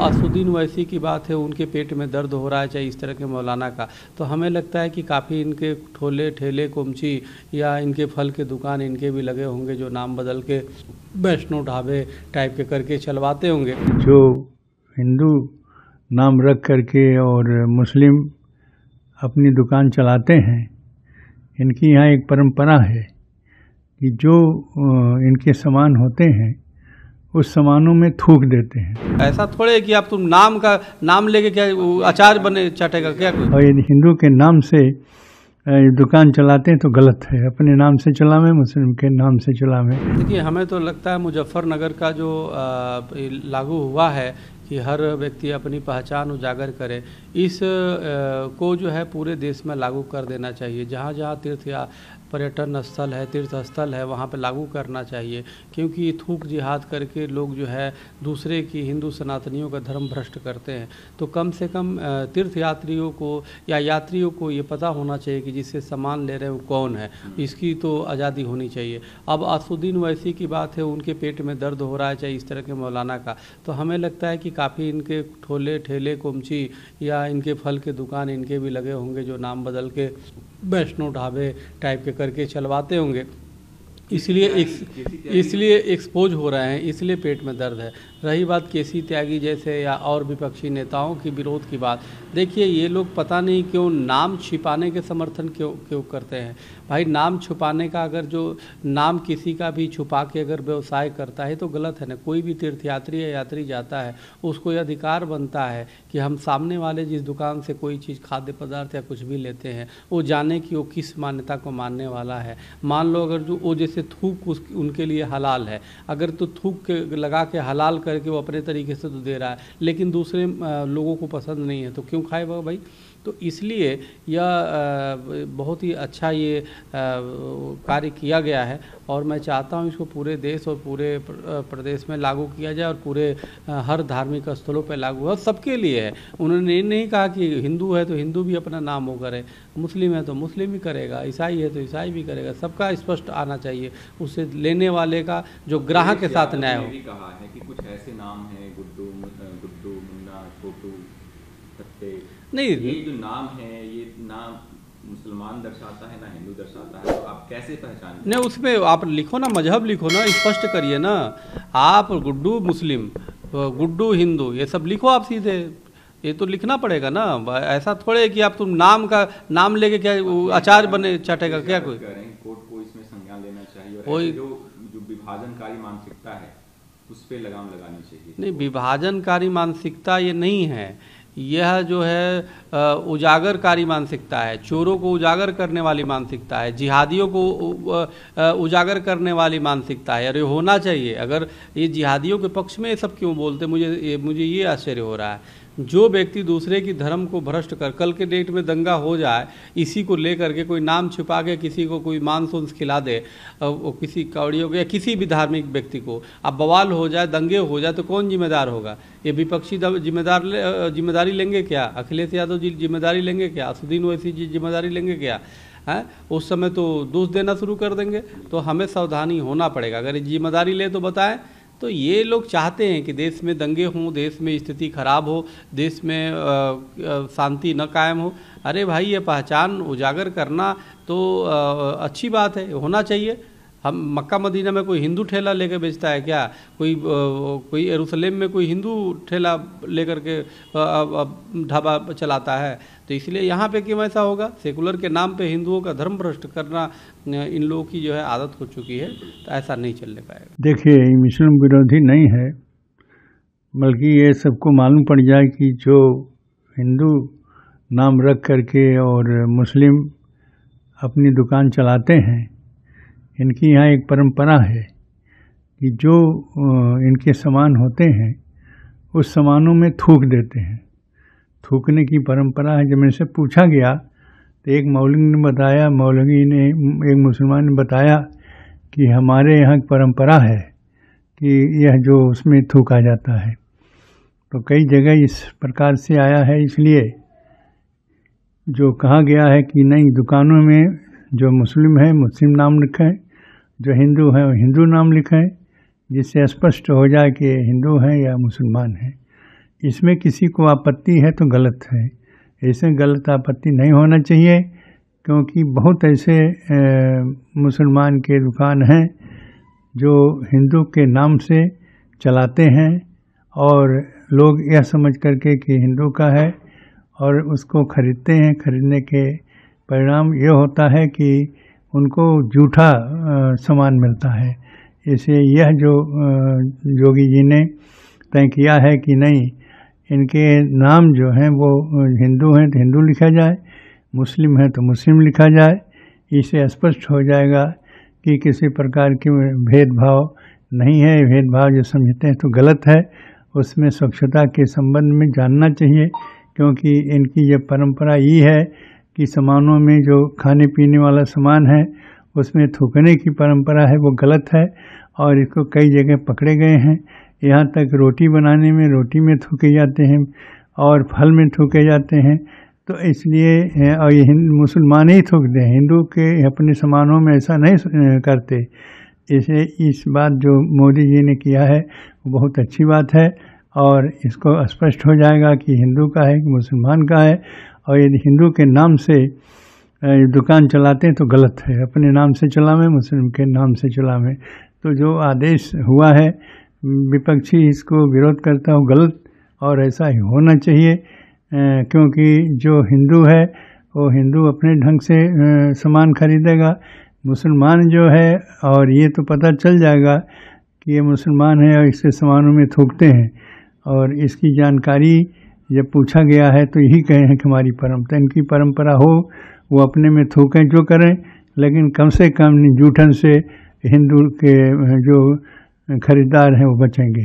असुद्दीन तो वैसी की बात है उनके पेट में दर्द हो रहा है चाहे इस तरह के मौलाना का तो हमें लगता है कि काफ़ी इनके ठोले ठेले कुमची या इनके फल के दुकान इनके भी लगे होंगे जो नाम बदल के वैष्णो ढाबे टाइप के करके चलवाते होंगे जो हिंदू नाम रख करके और मुस्लिम अपनी दुकान चलाते हैं इनकी यहाँ एक परंपरा है कि जो इनके सामान होते हैं उस सामानों में थूक देते हैं ऐसा थोड़े कि आप तुम नाम का नाम लेके क्या अचार बने चाटेगा क्या कुछ? और यदि हिंदू के नाम से दुकान चलाते हैं तो गलत है अपने नाम से चलावे मुस्लिम के नाम से चलावे देखिए हमें तो लगता है मुजफ्फरनगर का जो लागू हुआ है कि हर व्यक्ति अपनी पहचान उजागर करे इस को जो है पूरे देश में लागू कर देना चाहिए जहाँ जहाँ तीर्थ या पर्यटन स्थल है तीर्थ स्थल है वहाँ पर लागू करना चाहिए क्योंकि थूक जिहाद करके लोग जो है दूसरे की हिंदू सनातनियों का धर्म भ्रष्ट करते हैं तो कम से कम तीर्थ यात्रियों को या यात्रियों को ये पता होना चाहिए कि जिससे सामान ले रहे हैं वो कौन है इसकी तो आज़ादी होनी चाहिए अब आसुद्दीन वैसी की बात है उनके पेट में दर्द हो रहा है चाहे इस तरह के मौलाना का तो हमें लगता है कि काफ़ी इनके ठोले ठेले कुमची या इनके फल के दुकान इनके भी लगे होंगे जो नाम बदल के वैष्णो ढाबे टाइप के करके चलवाते होंगे इसलिए इसलिए एक्सपोज हो रहे हैं इसलिए पेट में दर्द है रही बात केसी त्यागी जैसे या और विपक्षी नेताओं की विरोध की बात देखिए ये लोग पता नहीं क्यों नाम छिपाने के समर्थन क्यों क्यों करते हैं भाई नाम छुपाने का अगर जो नाम किसी का भी छुपा के अगर व्यवसाय करता है तो गलत है ना कोई भी तीर्थयात्री या यात्री जाता है उसको यह अधिकार बनता है कि हम सामने वाले जिस दुकान से कोई चीज़ खाद्य पदार्थ या कुछ भी लेते हैं वो जाने कि वो किस मान्यता को मानने वाला है मान लो अगर जो वो जैसे से थूक उस उनके लिए हलाल है अगर तो थूक के लगा के हलाल करके वो अपने तरीके से तो दे रहा है लेकिन दूसरे लोगों को पसंद नहीं है तो क्यों खाएगा भाई तो इसलिए यह बहुत ही अच्छा ये कार्य किया गया है और मैं चाहता हूँ इसको पूरे देश और पूरे प्रदेश में लागू किया जाए और पूरे हर धार्मिक स्थलों पर लागू हो सबके लिए है उन्होंने ये नहीं कहा कि हिंदू है तो हिंदू भी अपना नाम हो करे मुस्लिम है तो मुस्लिम भी करेगा ईसाई है तो ईसाई भी करेगा सबका स्पष्ट आना चाहिए उससे लेने वाले का जो तो ग्राहक के साथ न्याय हो कहा है कि कुछ ऐसे नाम हैं गुड्डू गुड्डू मुन्ना छोटू नहीं ये जो नाम है ये नाम मुसलमान दर्शाता है ना हिंदू दर्शाता है तो आप कैसे पहचान नहीं उसमें आप लिखो ना मजहब लिखो ना स्पष्ट करिए ना आप गुड्डू मुस्लिम गुड्डू हिंदू ये सब लिखो आप सीधे ये तो लिखना पड़ेगा ना ऐसा थोड़े कि आप तुम नाम का नाम लेके क्या आचार बने चटेगा क्या कोई कोर्ट को इसमें संज्ञान लेना चाहिए और जो जो विभाजनकारी मानसिकता है उस पर लगाम लगानी चाहिए नहीं विभाजनकारी मानसिकता ये नहीं है यह जो है उजागरकारी मानसिकता है चोरों को उजागर करने वाली मानसिकता है जिहादियों को उजागर करने वाली मानसिकता है अरे होना चाहिए अगर ये जिहादियों के पक्ष में ये सब क्यों बोलते मुझे मुझे ये आश्चर्य हो रहा है जो व्यक्ति दूसरे की धर्म को भ्रष्ट कर कल के डेट में दंगा हो जाए इसी को लेकर के कोई नाम छिपा के किसी को कोई मानसून खिला दे किसी कौड़ियों को या किसी भी धार्मिक व्यक्ति को अब बवाल हो जाए दंगे हो जाए तो कौन जिम्मेदार होगा ये विपक्षी जिम्मेदार जिम्मेदारी लेंगे क्या अखिलेश यादव जी जिम्मेदारी लेंगे क्या असुद्दीन ओसी जी जिम्मेदारी लेंगे क्या है उस समय तो दोष देना शुरू कर देंगे तो हमें सावधानी होना पड़ेगा अगर जिम्मेदारी ले तो बताएं तो ये लोग चाहते हैं कि देश में दंगे हों देश में स्थिति खराब हो देश में शांति न कायम हो अरे भाई ये पहचान उजागर करना तो आ, अच्छी बात है होना चाहिए हम मक्का मदीना में कोई हिंदू ठेला लेकर बेचता है क्या कोई कोई यरूशलेम में कोई हिंदू ठेला लेकर के ढाबा चलाता है तो इसलिए यहाँ पे क्यों ऐसा होगा सेकुलर के नाम पे हिंदुओं का धर्म भ्रष्ट करना इन लोगों की जो है आदत हो चुकी है तो ऐसा नहीं चलने पाएगा देखिए मुस्लिम विरोधी नहीं है बल्कि ये सबको मालूम पड़ जाए कि जो हिंदू नाम रख करके और मुस्लिम अपनी दुकान चलाते हैं इनकी यहाँ एक परंपरा है कि जो इनके सामान होते हैं उस सामानों में थूक देते हैं थूकने की परंपरा है जब इनसे पूछा गया तो एक मौलवी ने बताया मौलवी ने एक मुसलमान ने बताया कि हमारे यहाँ की परंपरा है कि यह जो उसमें थूका जाता है तो कई जगह इस प्रकार से आया है इसलिए जो कहा गया है कि नहीं दुकानों में जो मुस्लिम है मुस्लिम नाम रखें जो हिंदू हैं वो हिंदू नाम लिखें जिससे स्पष्ट हो जाए कि हिंदू हैं या मुसलमान हैं इसमें किसी को आपत्ति है तो गलत है ऐसे गलत आपत्ति नहीं होना चाहिए क्योंकि बहुत ऐसे मुसलमान के दुकान हैं जो हिंदू के नाम से चलाते हैं और लोग यह समझ करके कि हिंदू का है और उसको खरीदते हैं खरीदने के परिणाम यह होता है कि उनको जूठा सामान मिलता है इसे यह जो योगी जी ने तय किया है कि नहीं इनके नाम जो हैं वो हिंदू हैं तो हिंदू लिखा जाए मुस्लिम हैं तो मुस्लिम लिखा जाए इसे स्पष्ट हो जाएगा कि किसी प्रकार के भेदभाव नहीं है भेदभाव जो समझते हैं तो गलत है उसमें स्वच्छता के संबंध में जानना चाहिए क्योंकि इनकी ये परंपरा ही है कि सामानों में जो खाने पीने वाला सामान है उसमें थूकने की परंपरा है वो गलत है और इसको कई जगह पकड़े गए हैं यहाँ तक रोटी बनाने में रोटी में थूके जाते हैं और फल में थूके जाते हैं तो इसलिए और ये हिंद मुसलमान ही थूकते हैं हिंदू के अपने सामानों में ऐसा नहीं करते इसे इस बात जो मोदी जी ने किया है वो बहुत अच्छी बात है और इसको स्पष्ट हो जाएगा कि हिंदू का है कि मुसलमान का है और यदि हिंदू के नाम से दुकान चलाते हैं तो गलत है अपने नाम से चलावें मुस्लिम के नाम से चलावें तो जो आदेश हुआ है विपक्षी इसको विरोध करता हूँ गलत और ऐसा ही होना चाहिए क्योंकि जो हिंदू है वो हिंदू अपने ढंग से सामान खरीदेगा मुसलमान जो है और ये तो पता चल जाएगा कि ये मुसलमान है और इससे सामानों में थूकते हैं और इसकी जानकारी जब पूछा गया है तो यही कहे हैं कि हमारी परंपरा तो इनकी परंपरा हो वो अपने में थूकें जो करें लेकिन कम से कम जूठन से हिंदू के जो खरीदार हैं वो बचेंगे